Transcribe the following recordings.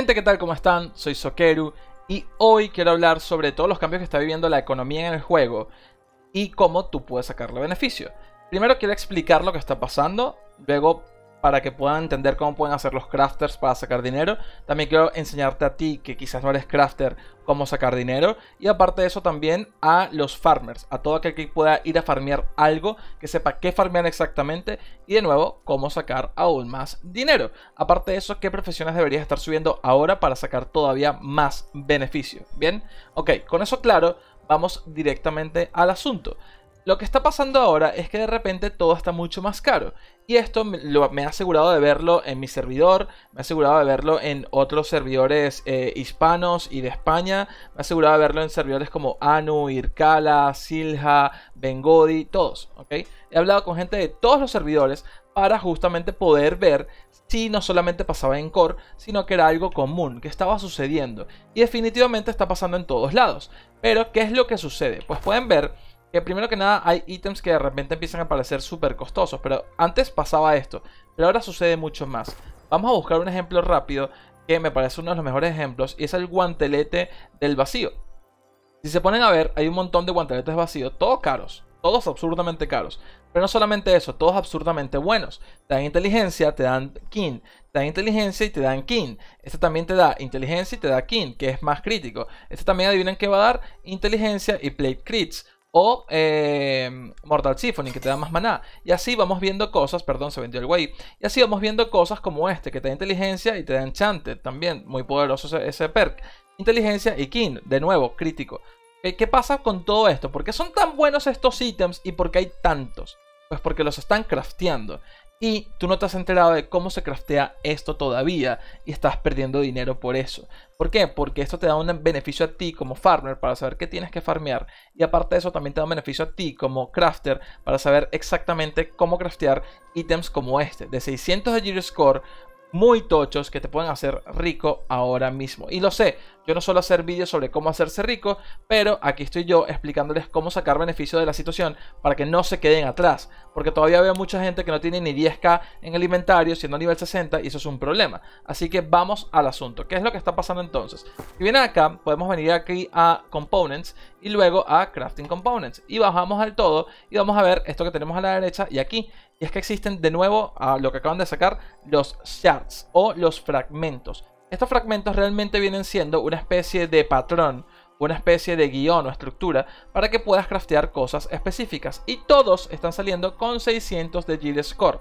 Gente, ¿qué tal? ¿Cómo están? Soy Sokeru y hoy quiero hablar sobre todos los cambios que está viviendo la economía en el juego y cómo tú puedes sacarle beneficio. Primero quiero explicar lo que está pasando, luego para que puedan entender cómo pueden hacer los crafters para sacar dinero. También quiero enseñarte a ti, que quizás no eres crafter, cómo sacar dinero. Y aparte de eso también a los farmers, a todo aquel que pueda ir a farmear algo, que sepa qué farmear exactamente y de nuevo cómo sacar aún más dinero. Aparte de eso, qué profesiones deberías estar subiendo ahora para sacar todavía más beneficio. Bien, ok, con eso claro, vamos directamente al asunto. Lo que está pasando ahora es que de repente todo está mucho más caro. Y esto me, ha asegurado de verlo en mi servidor, me ha asegurado de verlo en otros servidores eh, hispanos y de España, me ha asegurado de verlo en servidores como Anu, Irkala, Silja, Bengodi, todos. He hablado con gente de todos los servidores para justamente poder ver si no solamente pasaba en core, sino que era algo común, que estaba sucediendo. Y definitivamente está pasando en todos lados. Pero, ¿qué es lo que sucede? Pues pueden ver que primero que nada hay ítems que de repente empiezan a parecer súper costosos, pero antes pasaba esto, pero ahora sucede mucho más. Vamos a buscar un ejemplo rápido que me parece uno de los mejores ejemplos y es el guantelete del vacío. Si se ponen a ver, hay un montón de guanteletes vacíos, todos caros, todos absurdamente caros. Pero no solamente eso, todos absurdamente buenos. Te dan inteligencia, te dan kin. Te dan inteligencia y te dan kin. Este también te da inteligencia y te da kin, que es más crítico. Este también adivinen que va a dar inteligencia y plate crits. O eh, Mortal Symphony, que te da más maná. Y así vamos viendo cosas, perdón, se vendió el wave. Y así vamos viendo cosas como este, que te da inteligencia y te da enchante también. Muy poderoso ese, ese perk. Inteligencia y king, de nuevo, crítico. Eh, ¿Qué pasa con todo esto? ¿Por qué son tan buenos estos ítems y por qué hay tantos? Pues porque los están crafteando y tú no te has enterado de cómo se craftea esto todavía y estás perdiendo dinero por eso. ¿Por qué? Porque esto te da un beneficio a ti como farmer para saber qué tienes que farmear y aparte de eso también te da un beneficio a ti como crafter para saber exactamente cómo craftear ítems como este. De 600 de Giro Score muy tochos que te pueden hacer rico ahora mismo. Y lo sé, yo no suelo hacer vídeos sobre cómo hacerse rico, pero aquí estoy yo explicándoles cómo sacar beneficio de la situación para que no se queden atrás. Porque todavía veo mucha gente que no tiene ni 10k en el inventario, siendo a nivel 60, y eso es un problema. Así que vamos al asunto. ¿Qué es lo que está pasando entonces? Si vienen acá, podemos venir aquí a Components y luego a Crafting Components. Y bajamos al todo y vamos a ver esto que tenemos a la derecha y aquí. Y es que existen de nuevo, a lo que acaban de sacar, los shards o los fragmentos. Estos fragmentos realmente vienen siendo una especie de patrón, una especie de guión o estructura para que puedas craftear cosas específicas. Y todos están saliendo con 600 de Gear Score.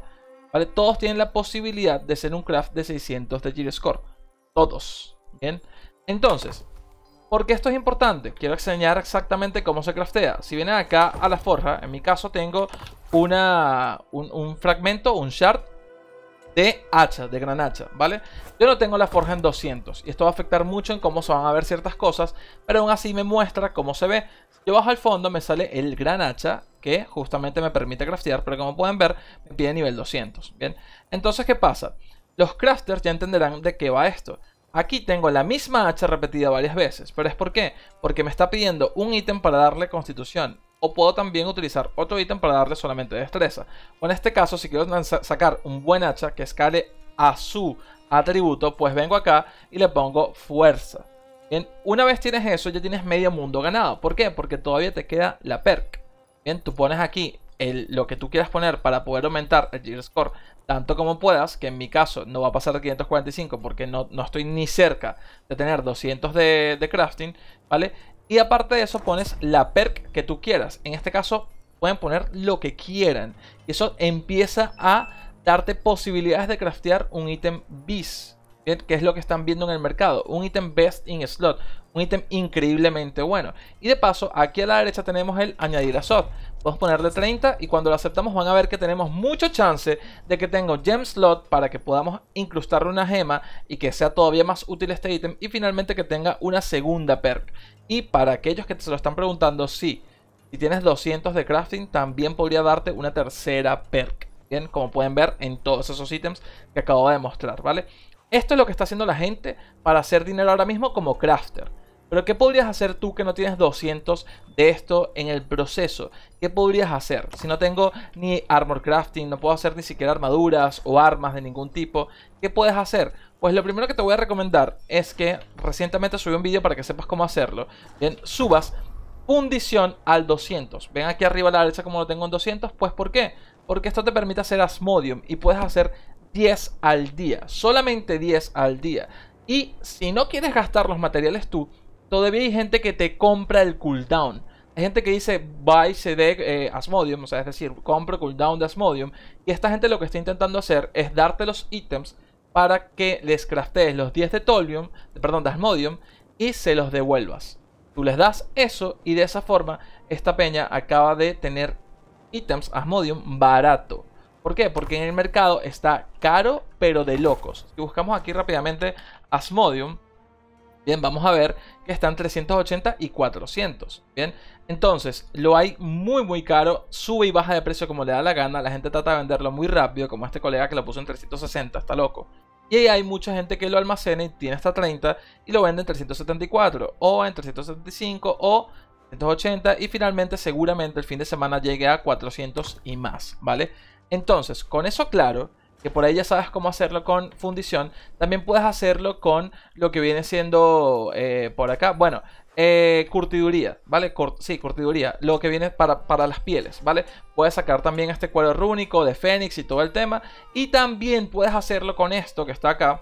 ¿vale? Todos tienen la posibilidad de ser un craft de 600 de Gear Score. Todos. Bien. Entonces, ¿por qué esto es importante? Quiero enseñar exactamente cómo se craftea. Si vienen acá a la forja, en mi caso tengo una, un, fragmento, un shard de hacha, de gran hacha, ¿vale? Yo no tengo la forja en 200 y esto va a afectar mucho en cómo se van a ver ciertas cosas, pero aún así me muestra cómo se ve. Yo bajo al fondo, me sale el gran hacha que justamente me permite craftear, pero como pueden ver, me pide nivel 200, ¿bien? Entonces, ¿qué pasa? Los crafters ya entenderán de qué va esto. Aquí tengo la misma hacha repetida varias veces, pero es por qué, porque me está pidiendo un ítem para darle constitución o puedo también utilizar otro ítem para darle solamente destreza. en este caso, si quiero sacar un buen hacha que escale a su atributo, pues vengo acá y le pongo fuerza. Bien, una vez tienes eso, ya tienes medio mundo ganado. ¿Por qué? Porque todavía te queda la perk. Bien, tú pones aquí lo que tú quieras poner para poder aumentar el Gear Score tanto como puedas, que en mi caso no va a pasar de 545 porque no, estoy ni cerca de tener 200 de, de crafting, ¿vale? Y aparte de eso pones la perk que tú quieras. En este caso pueden poner lo que quieran. Y eso empieza a darte posibilidades de craftear un ítem bis. ¿Qué es lo que están viendo en el mercado? Un ítem best in slot, un ítem increíblemente bueno. Y de paso, aquí a la derecha tenemos el añadir a slot. Podemos ponerle 30 y cuando lo aceptamos van a ver que tenemos mucho chance de que tengo gem slot para que podamos incrustarle una gema y que sea todavía más útil este ítem y finalmente que tenga una segunda perk. Y para aquellos que se lo están preguntando, sí, si tienes 200 de crafting también podría darte una tercera perk. Bien, como pueden ver en todos esos ítems que acabo de mostrar, ¿vale? Esto es lo que está haciendo la gente para hacer dinero ahora mismo como crafter. Pero ¿qué podrías hacer tú que no tienes 200 de esto en el proceso? ¿Qué podrías hacer? Si no tengo ni armor crafting, no puedo hacer ni siquiera armaduras o armas de ningún tipo, ¿qué puedes hacer? Pues lo primero que te voy a recomendar es que recientemente subí un vídeo para que sepas cómo hacerlo. Bien, subas fundición al 200. Ven aquí arriba a la derecha como lo tengo en 200, pues ¿por qué? porque esto te permite hacer Asmodium y puedes hacer 10 al día, solamente 10 al día. Y si no quieres gastar los materiales tú, todavía hay gente que te compra el cooldown. Hay gente que dice buy CD eh, Asmodium, o sea, es decir, compro cooldown de Asmodium. Y esta gente lo que está intentando hacer es darte los ítems para que les craftees los 10 de Tolbium, perdón, de Asmodium, y se los devuelvas. Tú les das eso y de esa forma esta peña acaba de tener ítems Asmodium barato. ¿Por qué? Porque en el mercado está caro, pero de locos. Si buscamos aquí rápidamente Asmodium, bien, vamos a ver que están 380 y 400, bien. Entonces, lo hay muy muy caro, sube y baja de precio como le da la gana, la gente trata de venderlo muy rápido, como este colega que lo puso en 360, está loco. Y ahí hay mucha gente que lo almacena y tiene hasta 30 y lo vende en 374 o en 375 o y finalmente seguramente el fin de semana llegue a 400 y más, ¿vale? Entonces, con eso claro, que por ahí ya sabes cómo hacerlo con fundición, también puedes hacerlo con lo que viene siendo eh, por acá, bueno, eh, curtiduría, ¿vale? sí, curtiduría, lo que viene para, para, las pieles, ¿vale? Puedes sacar también este cuadro rúnico de Fénix y todo el tema, y también puedes hacerlo con esto que está acá,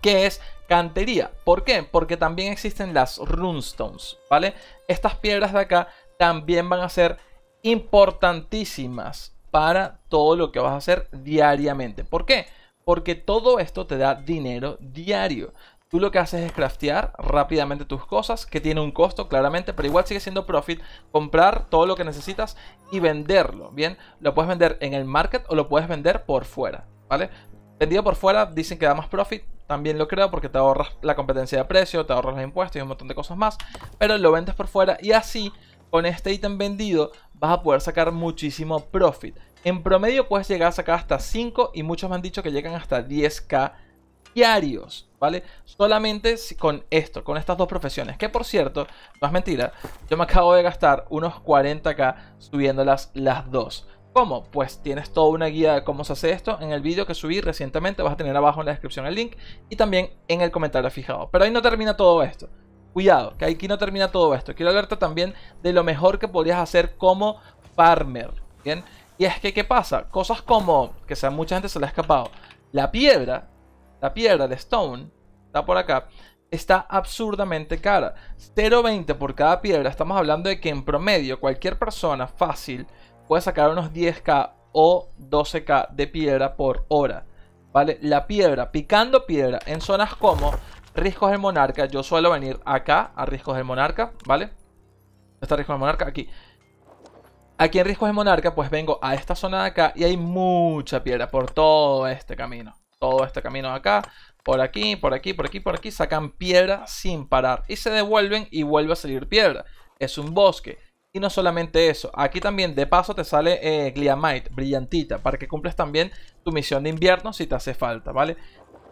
que es cantería. ¿Por qué? Porque también existen las runestones, ¿vale? Estas piedras de acá también van a ser importantísimas para todo lo que vas a hacer diariamente. ¿Por qué? Porque todo esto te da dinero diario. Tú lo que haces es craftear rápidamente tus cosas, que tiene un costo claramente, pero igual sigue siendo profit comprar todo lo que necesitas y venderlo, ¿bien? Lo puedes vender en el market o lo puedes vender por fuera, ¿vale? Vendido por fuera dicen que da más profit, también lo creo porque te ahorras la competencia de precio, te ahorras los impuestos y un montón de cosas más. Pero lo vendes por fuera y así, con este ítem vendido, vas a poder sacar muchísimo profit. En promedio puedes llegar a sacar hasta 5 y muchos me han dicho que llegan hasta 10k diarios, ¿vale? Solamente con esto, con estas dos profesiones. Que por cierto, no es mentira, yo me acabo de gastar unos 40k subiéndolas las dos. ¿Cómo? Pues tienes toda una guía de cómo se hace esto en el vídeo que subí recientemente, vas a tener abajo en la descripción el link y también en el comentario fijado. Pero ahí no termina todo esto. Cuidado, que aquí no termina todo esto. Quiero hablarte también de lo mejor que podrías hacer como farmer. ¿bien? Y es que, ¿qué pasa? Cosas como, que sea mucha gente se le ha escapado, la piedra, la piedra de stone, está por acá, está absurdamente cara. 0.20 por cada piedra, estamos hablando de que en promedio cualquier persona fácil puedes sacar unos 10k o 12k de piedra por hora. ¿Vale? La piedra, picando piedra en zonas como Riscos del Monarca. Yo suelo venir acá a Riscos del Monarca, ¿vale? Está Riscos del Monarca aquí. Aquí en Riscos del Monarca, pues vengo a esta zona de acá y hay mucha piedra por todo este camino. Todo este camino de acá, por aquí, por aquí, por aquí, por aquí, sacan piedra sin parar. Y se devuelven y vuelve a salir piedra. Es un bosque. Y no solamente eso, aquí también de paso te sale eh, Gliamite, brillantita, para que cumples también tu misión de invierno si te hace falta, ¿vale?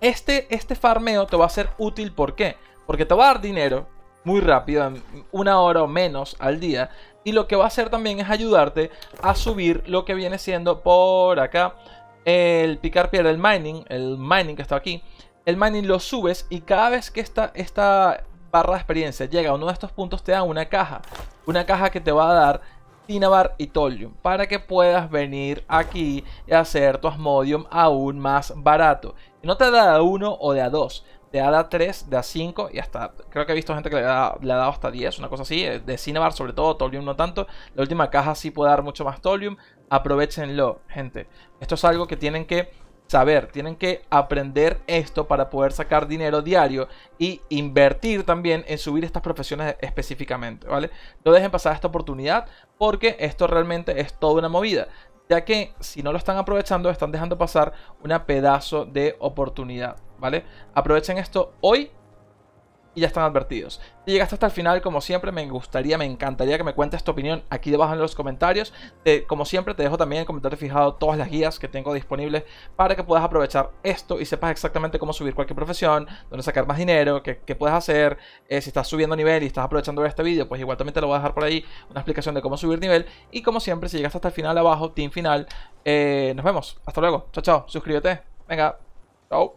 Este, este farmeo te va a ser útil, ¿por qué? Porque te va a dar dinero muy rápido, en una hora o menos al día, y lo que va a hacer también es ayudarte a subir lo que viene siendo por acá el picar piedra, el mining, el mining que está aquí, el mining lo subes y cada vez que esta barra de experiencia llega a uno de estos puntos te da una caja una caja que te va a dar Cinnabar y Tolium para que puedas venir aquí y hacer tu Asmodium aún más barato. no te da de a 1 o de a dos te da de a 3, de a 5 y hasta, creo que he visto gente que le ha, dado hasta 10, una cosa así, eh, de Cinnabar sobre todo, Tolium no tanto. La última caja sí puede dar mucho más Tolium, aprovechenlo, gente. Esto es algo que tienen que saber, tienen que aprender esto para poder sacar dinero diario y invertir también en subir estas profesiones específicamente, ¿vale? No dejen pasar esta oportunidad porque esto realmente es toda una movida, ya que si no lo están aprovechando, están dejando pasar una pedazo de oportunidad, ¿vale? Aprovechen esto hoy y ya están advertidos. Si llegaste hasta el final, como siempre, me gustaría, me encantaría que me cuentes tu opinión aquí debajo en los comentarios. como siempre, te dejo también en el comentario fijado todas las guías que tengo disponibles para que puedas aprovechar esto y sepas exactamente cómo subir cualquier profesión, dónde sacar más dinero, qué, puedes hacer. Eh, si estás subiendo nivel y estás aprovechando este vídeo, pues igual también te lo voy a dejar por ahí una explicación de cómo subir nivel. Y como siempre, si llegaste hasta el final abajo, team final, eh, nos vemos. Hasta luego. Chao, chao. Suscríbete. Venga. Chao.